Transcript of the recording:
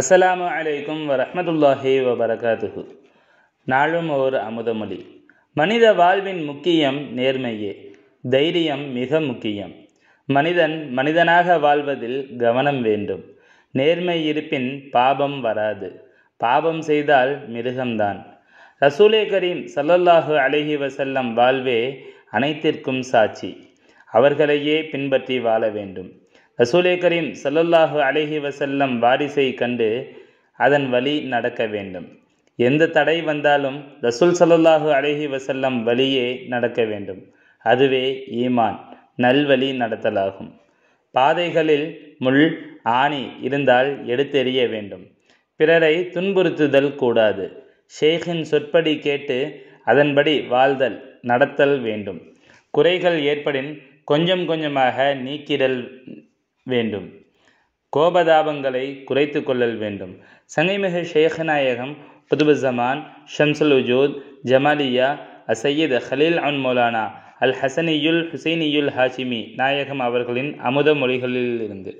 அஸ்ஸலாமு அலைக்கும் வரமத்துல்லாஹி வபரகாத்துஹு நாளும் ஓர் அமுதமொழி மனித வாழ்வின் முக்கியம் நேர்மையே தைரியம் மிக முக்கியம் மனிதன் மனிதனாக வாழ்வதில் கவனம் வேண்டும் நேர்மை இருப்பின் பாபம் வராது பாபம் செய்தால் மிருகம்தான் ரசூலே கரீம் சல்லல்லாஹு அலஹி வசல்லம் வாழ்வே அனைத்திற்கும் சாட்சி அவர்களையே பின்பற்றி வாழ வேண்டும் ரசூலே கரீம் சல்லல்லாஹு அலஹி வசல்லம் வாரிசை கண்டு அதன் வழி நடக்க வேண்டும் எந்த தடை வந்தாலும் ரசூல் சல்லல்லாஹு அலஹி வசல்லம் வழியே நடக்க வேண்டும் அதுவே ஈமான் நல்வழி நடத்தலாகும் பாதைகளில் முள் ஆணி இருந்தால் எடுத்தெறிய வேண்டும் பிறரை துன்புறுத்துதல் கூடாது ஷேஹின் சொற்படி கேட்டு அதன்படி வாழ்தல் நடத்தல் வேண்டும் குறைகள் ஏற்படின் கொஞ்சம் கொஞ்சமாக நீக்கிடல் வேண்டும் கோபதாபங்களை குறைத்து கொள்ளல் வேண்டும் சங்கைமிகு புதுபு ஜமான் ஷம்சுல் உஜூத் ஜமாலியா அசையத் ஹலீல் அன் மௌலானா அல் ஹசனியுல் ஹுசைனியுல் ஹாஷிமி நாயகம் அவர்களின் அமுத மொழிகளிலிருந்து